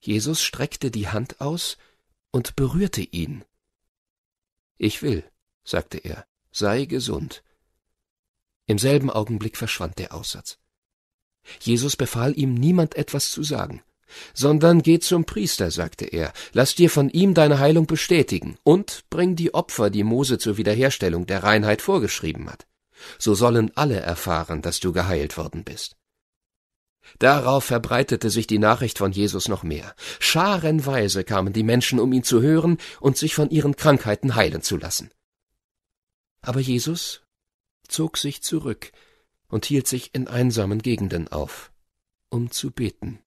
Jesus streckte die Hand aus und berührte ihn. Ich will, sagte er, sei gesund. Im selben Augenblick verschwand der Aussatz. Jesus befahl ihm, niemand etwas zu sagen, sondern geh zum Priester, sagte er, lass dir von ihm deine Heilung bestätigen und bring die Opfer, die Mose zur Wiederherstellung der Reinheit vorgeschrieben hat. So sollen alle erfahren, dass du geheilt worden bist. Darauf verbreitete sich die Nachricht von Jesus noch mehr. Scharenweise kamen die Menschen, um ihn zu hören und sich von ihren Krankheiten heilen zu lassen. Aber Jesus zog sich zurück und hielt sich in einsamen Gegenden auf, um zu beten.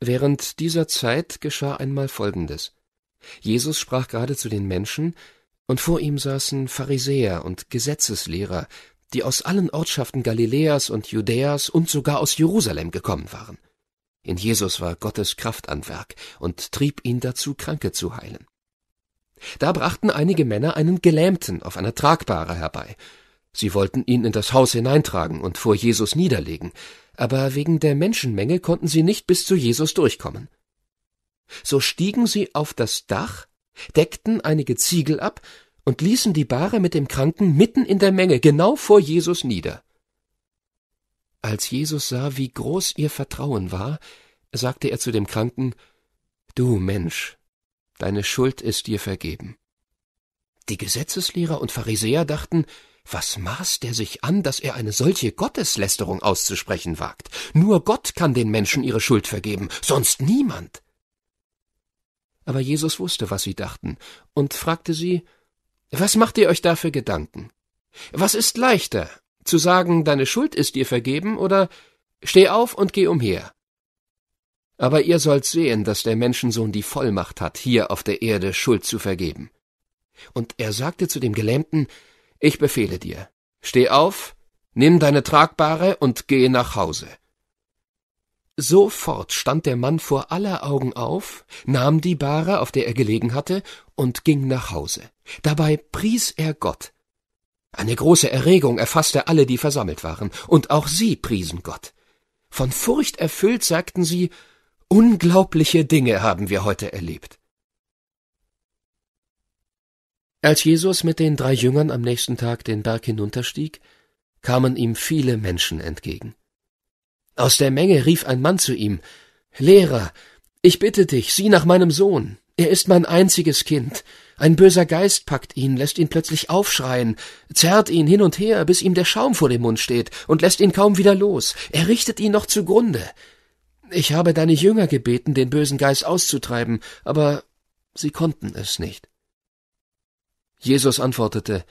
Während dieser Zeit geschah einmal Folgendes. Jesus sprach gerade zu den Menschen, und vor ihm saßen Pharisäer und Gesetzeslehrer, die aus allen Ortschaften Galiläas und Judäas und sogar aus Jerusalem gekommen waren. In Jesus war Gottes Kraft an Werk und trieb ihn dazu, Kranke zu heilen. Da brachten einige Männer einen Gelähmten auf einer Tragbare herbei. Sie wollten ihn in das Haus hineintragen und vor Jesus niederlegen, aber wegen der Menschenmenge konnten sie nicht bis zu Jesus durchkommen. So stiegen sie auf das Dach, deckten einige Ziegel ab und ließen die Bahre mit dem Kranken mitten in der Menge, genau vor Jesus nieder. Als Jesus sah, wie groß ihr Vertrauen war, sagte er zu dem Kranken Du Mensch, deine Schuld ist dir vergeben. Die Gesetzeslehrer und Pharisäer dachten, was maßt er sich an, dass er eine solche Gotteslästerung auszusprechen wagt? Nur Gott kann den Menschen ihre Schuld vergeben, sonst niemand. Aber Jesus wusste, was sie dachten, und fragte sie, was macht ihr euch da für Gedanken? Was ist leichter, zu sagen, deine Schuld ist dir vergeben oder steh auf und geh umher? Aber ihr sollt sehen, dass der Menschensohn die Vollmacht hat, hier auf der Erde Schuld zu vergeben. Und er sagte zu dem Gelähmten, ich befehle dir, steh auf, nimm deine Tragbare und geh nach Hause. Sofort stand der Mann vor aller Augen auf, nahm die Bahre, auf der er gelegen hatte, und ging nach Hause. Dabei pries er Gott. Eine große Erregung erfasste alle, die versammelt waren, und auch sie priesen Gott. Von Furcht erfüllt sagten sie, Unglaubliche Dinge haben wir heute erlebt. Als Jesus mit den drei Jüngern am nächsten Tag den Berg hinunterstieg, kamen ihm viele Menschen entgegen. Aus der Menge rief ein Mann zu ihm Lehrer, ich bitte dich, sieh nach meinem Sohn. Er ist mein einziges Kind. Ein böser Geist packt ihn, lässt ihn plötzlich aufschreien, zerrt ihn hin und her, bis ihm der Schaum vor dem Mund steht und lässt ihn kaum wieder los. Er richtet ihn noch zugrunde. Ich habe deine Jünger gebeten, den bösen Geist auszutreiben, aber sie konnten es nicht. Jesus antwortete,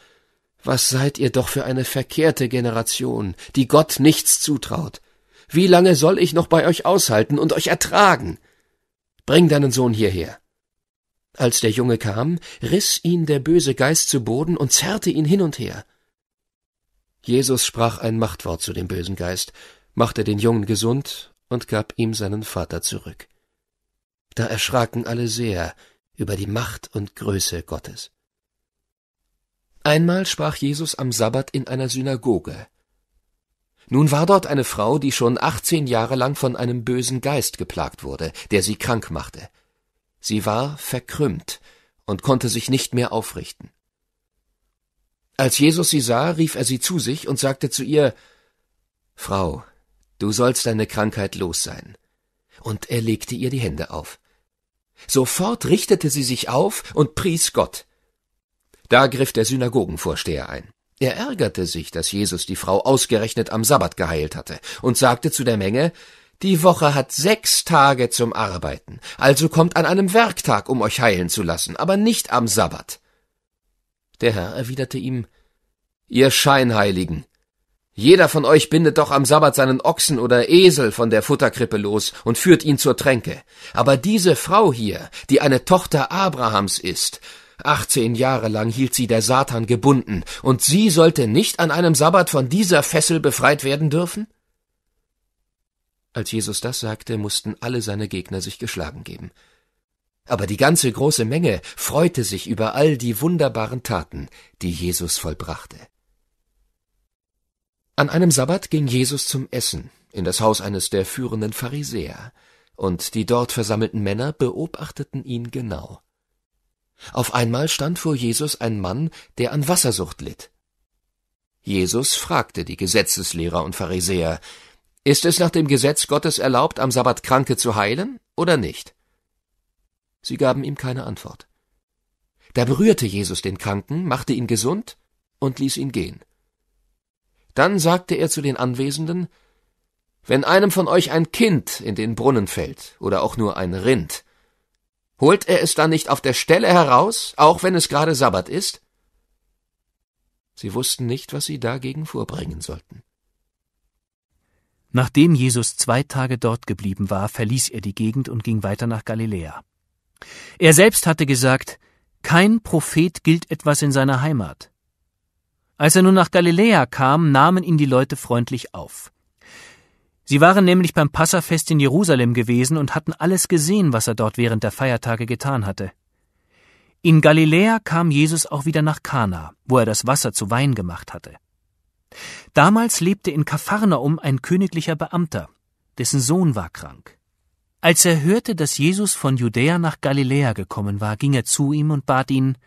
Was seid ihr doch für eine verkehrte Generation, die Gott nichts zutraut? Wie lange soll ich noch bei euch aushalten und euch ertragen? Bring deinen Sohn hierher. Als der Junge kam, riss ihn der böse Geist zu Boden und zerrte ihn hin und her. Jesus sprach ein Machtwort zu dem bösen Geist, machte den Jungen gesund und gab ihm seinen Vater zurück. Da erschraken alle sehr über die Macht und Größe Gottes. Einmal sprach Jesus am Sabbat in einer Synagoge. Nun war dort eine Frau, die schon 18 Jahre lang von einem bösen Geist geplagt wurde, der sie krank machte. Sie war verkrümmt und konnte sich nicht mehr aufrichten. Als Jesus sie sah, rief er sie zu sich und sagte zu ihr Frau, du sollst deine Krankheit los sein. Und er legte ihr die Hände auf. Sofort richtete sie sich auf und pries Gott. Da griff der Synagogenvorsteher ein. Er ärgerte sich, dass Jesus die Frau ausgerechnet am Sabbat geheilt hatte, und sagte zu der Menge Die Woche hat sechs Tage zum Arbeiten, also kommt an einem Werktag, um euch heilen zu lassen, aber nicht am Sabbat. Der Herr erwiderte ihm Ihr Scheinheiligen, jeder von euch bindet doch am Sabbat seinen Ochsen oder Esel von der Futterkrippe los und führt ihn zur Tränke. Aber diese Frau hier, die eine Tochter Abrahams ist, Achtzehn Jahre lang hielt sie der Satan gebunden, und sie sollte nicht an einem Sabbat von dieser Fessel befreit werden dürfen? Als Jesus das sagte, mussten alle seine Gegner sich geschlagen geben. Aber die ganze große Menge freute sich über all die wunderbaren Taten, die Jesus vollbrachte. An einem Sabbat ging Jesus zum Essen in das Haus eines der führenden Pharisäer, und die dort versammelten Männer beobachteten ihn genau. Auf einmal stand vor Jesus ein Mann, der an Wassersucht litt. Jesus fragte die Gesetzeslehrer und Pharisäer, Ist es nach dem Gesetz Gottes erlaubt, am Sabbat Kranke zu heilen oder nicht? Sie gaben ihm keine Antwort. Da berührte Jesus den Kranken, machte ihn gesund und ließ ihn gehen. Dann sagte er zu den Anwesenden, Wenn einem von euch ein Kind in den Brunnen fällt oder auch nur ein Rind, Holt er es dann nicht auf der Stelle heraus, auch wenn es gerade Sabbat ist? Sie wussten nicht, was sie dagegen vorbringen sollten. Nachdem Jesus zwei Tage dort geblieben war, verließ er die Gegend und ging weiter nach Galiläa. Er selbst hatte gesagt, kein Prophet gilt etwas in seiner Heimat. Als er nun nach Galiläa kam, nahmen ihn die Leute freundlich auf. Sie waren nämlich beim Passafest in Jerusalem gewesen und hatten alles gesehen, was er dort während der Feiertage getan hatte. In Galiläa kam Jesus auch wieder nach Kana, wo er das Wasser zu Wein gemacht hatte. Damals lebte in Kapharnaum ein königlicher Beamter, dessen Sohn war krank. Als er hörte, dass Jesus von Judäa nach Galiläa gekommen war, ging er zu ihm und bat ihn: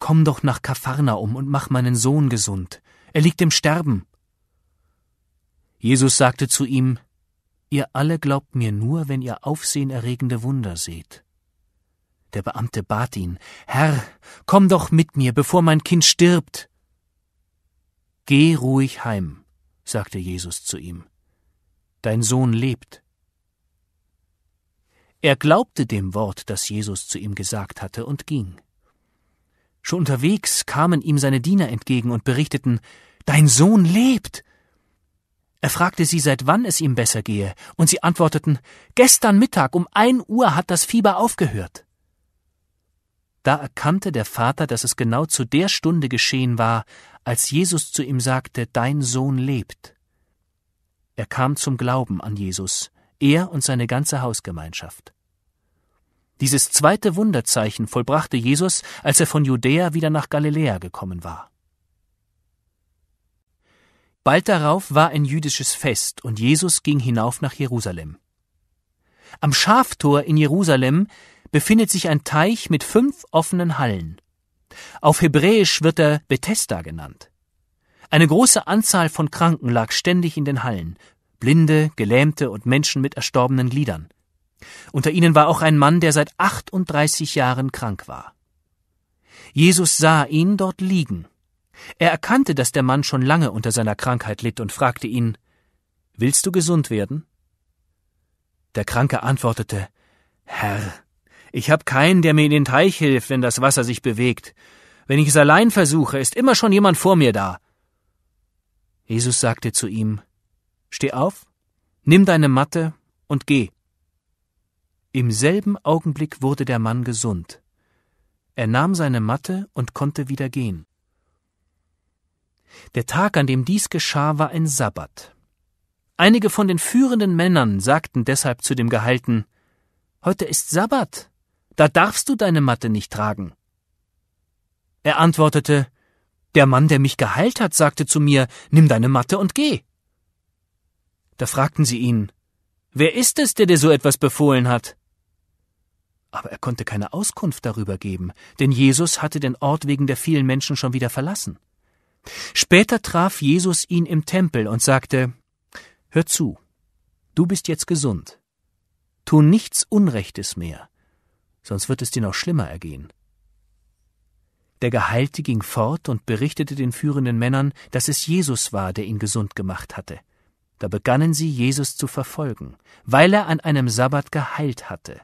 Komm doch nach Kapharnaum und mach meinen Sohn gesund. Er liegt im Sterben. Jesus sagte zu ihm, Ihr alle glaubt mir nur, wenn ihr aufsehenerregende Wunder seht. Der Beamte bat ihn, Herr, komm doch mit mir, bevor mein Kind stirbt. Geh ruhig heim, sagte Jesus zu ihm. Dein Sohn lebt. Er glaubte dem Wort, das Jesus zu ihm gesagt hatte, und ging. Schon unterwegs kamen ihm seine Diener entgegen und berichteten Dein Sohn lebt. Er fragte sie, seit wann es ihm besser gehe, und sie antworteten Gestern Mittag um ein Uhr hat das Fieber aufgehört. Da erkannte der Vater, dass es genau zu der Stunde geschehen war, als Jesus zu ihm sagte Dein Sohn lebt. Er kam zum Glauben an Jesus, er und seine ganze Hausgemeinschaft. Dieses zweite Wunderzeichen vollbrachte Jesus, als er von Judäa wieder nach Galiläa gekommen war. Bald darauf war ein jüdisches Fest und Jesus ging hinauf nach Jerusalem. Am Schaftor in Jerusalem befindet sich ein Teich mit fünf offenen Hallen. Auf Hebräisch wird er Bethesda genannt. Eine große Anzahl von Kranken lag ständig in den Hallen, Blinde, Gelähmte und Menschen mit erstorbenen Gliedern. Unter ihnen war auch ein Mann, der seit 38 Jahren krank war. Jesus sah ihn dort liegen er erkannte, dass der Mann schon lange unter seiner Krankheit litt und fragte ihn Willst du gesund werden? Der Kranke antwortete Herr, ich habe keinen, der mir in den Teich hilft, wenn das Wasser sich bewegt. Wenn ich es allein versuche, ist immer schon jemand vor mir da. Jesus sagte zu ihm Steh auf, nimm deine Matte und geh. Im selben Augenblick wurde der Mann gesund. Er nahm seine Matte und konnte wieder gehen. Der Tag, an dem dies geschah, war ein Sabbat. Einige von den führenden Männern sagten deshalb zu dem Gehalten Heute ist Sabbat, da darfst du deine Matte nicht tragen. Er antwortete Der Mann, der mich geheilt hat, sagte zu mir Nimm deine Matte und geh. Da fragten sie ihn Wer ist es, der dir so etwas befohlen hat? Aber er konnte keine Auskunft darüber geben, denn Jesus hatte den Ort wegen der vielen Menschen schon wieder verlassen. Später traf Jesus ihn im Tempel und sagte Hör zu, du bist jetzt gesund. Tu nichts Unrechtes mehr, sonst wird es dir noch schlimmer ergehen. Der Geheilte ging fort und berichtete den führenden Männern, dass es Jesus war, der ihn gesund gemacht hatte. Da begannen sie, Jesus zu verfolgen, weil er an einem Sabbat geheilt hatte.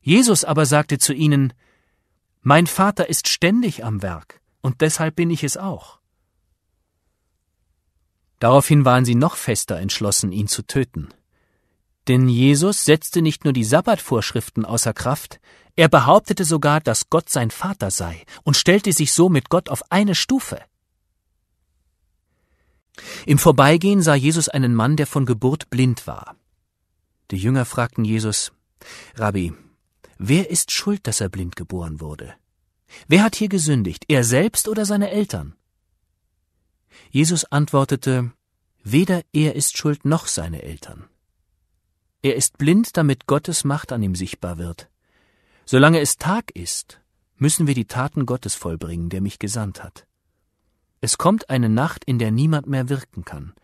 Jesus aber sagte zu ihnen Mein Vater ist ständig am Werk, und deshalb bin ich es auch. Daraufhin waren sie noch fester entschlossen, ihn zu töten. Denn Jesus setzte nicht nur die Sabbatvorschriften außer Kraft, er behauptete sogar, dass Gott sein Vater sei und stellte sich so mit Gott auf eine Stufe. Im Vorbeigehen sah Jesus einen Mann, der von Geburt blind war. Die Jünger fragten Jesus Rabbi, wer ist schuld, dass er blind geboren wurde? Wer hat hier gesündigt, er selbst oder seine Eltern? Jesus antwortete, Weder er ist schuld noch seine Eltern. Er ist blind, damit Gottes Macht an ihm sichtbar wird. Solange es Tag ist, müssen wir die Taten Gottes vollbringen, der mich gesandt hat. Es kommt eine Nacht, in der niemand mehr wirken kann.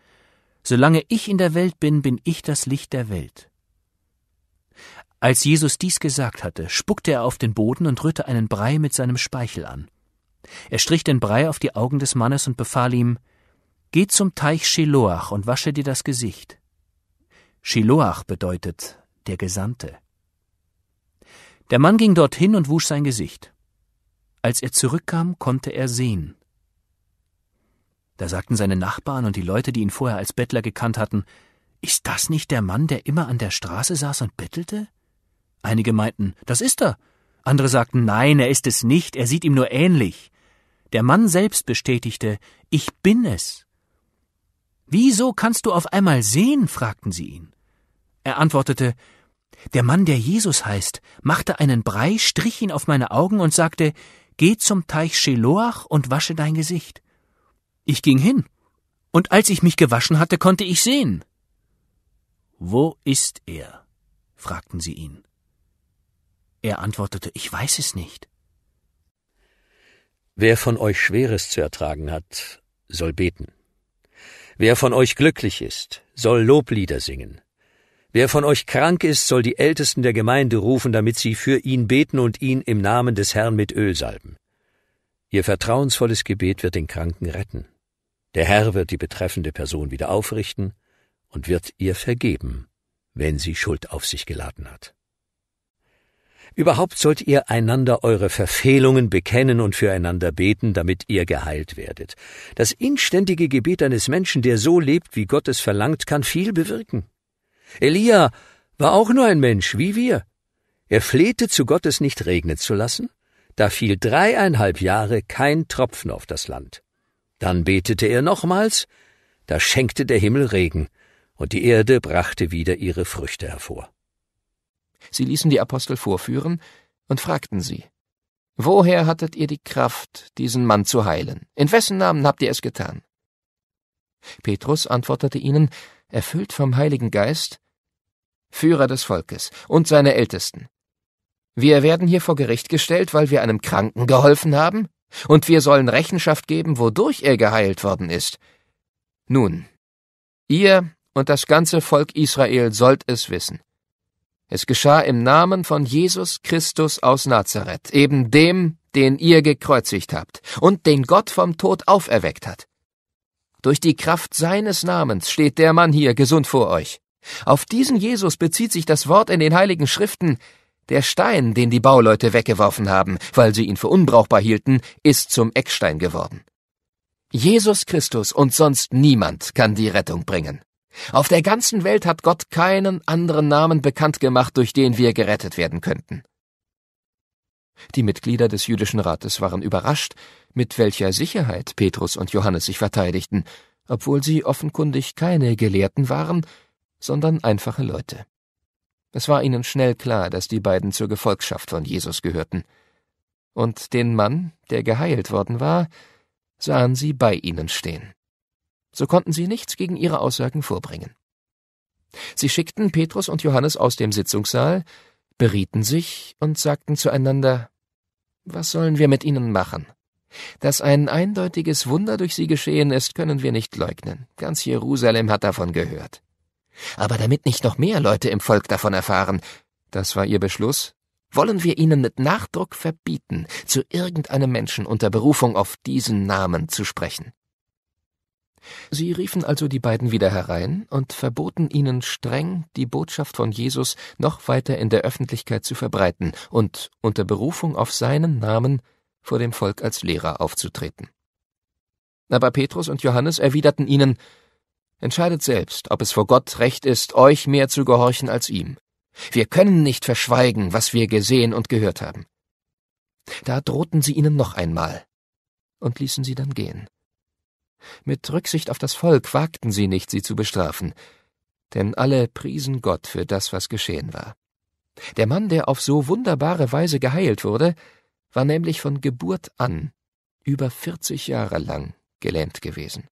Solange ich in der Welt bin, bin ich das Licht der Welt. Als Jesus dies gesagt hatte, spuckte er auf den Boden und rührte einen Brei mit seinem Speichel an. Er strich den Brei auf die Augen des Mannes und befahl ihm, Geh zum Teich Shiloach und wasche dir das Gesicht. Shiloach bedeutet der Gesandte. Der Mann ging dorthin und wusch sein Gesicht. Als er zurückkam, konnte er sehen. Da sagten seine Nachbarn und die Leute, die ihn vorher als Bettler gekannt hatten, Ist das nicht der Mann, der immer an der Straße saß und bettelte? Einige meinten, das ist er. Andere sagten, nein, er ist es nicht, er sieht ihm nur ähnlich. Der Mann selbst bestätigte, ich bin es. Wieso kannst du auf einmal sehen? fragten sie ihn. Er antwortete, der Mann, der Jesus heißt, machte einen Brei, strich ihn auf meine Augen und sagte, Geh zum Teich Sheloach und wasche dein Gesicht. Ich ging hin, und als ich mich gewaschen hatte, konnte ich sehen. Wo ist er? fragten sie ihn. Er antwortete, ich weiß es nicht. Wer von euch Schweres zu ertragen hat, soll beten. Wer von euch glücklich ist, soll Loblieder singen. Wer von euch krank ist, soll die Ältesten der Gemeinde rufen, damit sie für ihn beten und ihn im Namen des Herrn mit Öl salben. Ihr vertrauensvolles Gebet wird den Kranken retten. Der Herr wird die betreffende Person wieder aufrichten und wird ihr vergeben, wenn sie Schuld auf sich geladen hat. Überhaupt sollt ihr einander eure Verfehlungen bekennen und füreinander beten, damit ihr geheilt werdet. Das inständige Gebet eines Menschen, der so lebt, wie Gott es verlangt, kann viel bewirken. Elia war auch nur ein Mensch, wie wir. Er flehte zu Gott, es nicht regnen zu lassen. Da fiel dreieinhalb Jahre kein Tropfen auf das Land. Dann betete er nochmals, da schenkte der Himmel Regen, und die Erde brachte wieder ihre Früchte hervor. Sie ließen die Apostel vorführen und fragten sie, Woher hattet ihr die Kraft, diesen Mann zu heilen? In wessen Namen habt ihr es getan? Petrus antwortete ihnen, erfüllt vom Heiligen Geist, Führer des Volkes und seine Ältesten. Wir werden hier vor Gericht gestellt, weil wir einem Kranken geholfen haben, und wir sollen Rechenschaft geben, wodurch er geheilt worden ist. Nun, ihr und das ganze Volk Israel sollt es wissen. Es geschah im Namen von Jesus Christus aus Nazareth, eben dem, den ihr gekreuzigt habt und den Gott vom Tod auferweckt hat. Durch die Kraft seines Namens steht der Mann hier gesund vor euch. Auf diesen Jesus bezieht sich das Wort in den heiligen Schriften, der Stein, den die Bauleute weggeworfen haben, weil sie ihn für unbrauchbar hielten, ist zum Eckstein geworden. Jesus Christus und sonst niemand kann die Rettung bringen. Auf der ganzen Welt hat Gott keinen anderen Namen bekannt gemacht, durch den wir gerettet werden könnten. Die Mitglieder des jüdischen Rates waren überrascht, mit welcher Sicherheit Petrus und Johannes sich verteidigten, obwohl sie offenkundig keine Gelehrten waren, sondern einfache Leute. Es war ihnen schnell klar, dass die beiden zur Gefolgschaft von Jesus gehörten. Und den Mann, der geheilt worden war, sahen sie bei ihnen stehen. So konnten sie nichts gegen ihre Aussagen vorbringen. Sie schickten Petrus und Johannes aus dem Sitzungssaal, berieten sich und sagten zueinander Was sollen wir mit ihnen machen? Dass ein eindeutiges Wunder durch sie geschehen ist, können wir nicht leugnen. Ganz Jerusalem hat davon gehört. Aber damit nicht noch mehr Leute im Volk davon erfahren, das war ihr Beschluss, wollen wir ihnen mit Nachdruck verbieten, zu irgendeinem Menschen unter Berufung auf diesen Namen zu sprechen. Sie riefen also die beiden wieder herein und verboten ihnen streng, die Botschaft von Jesus noch weiter in der Öffentlichkeit zu verbreiten und unter Berufung auf seinen Namen vor dem Volk als Lehrer aufzutreten. Aber Petrus und Johannes erwiderten ihnen Entscheidet selbst, ob es vor Gott recht ist, euch mehr zu gehorchen als ihm. Wir können nicht verschweigen, was wir gesehen und gehört haben. Da drohten sie ihnen noch einmal und ließen sie dann gehen. Mit Rücksicht auf das Volk wagten sie nicht, sie zu bestrafen, denn alle priesen Gott für das, was geschehen war. Der Mann, der auf so wunderbare Weise geheilt wurde, war nämlich von Geburt an über vierzig Jahre lang gelähmt gewesen.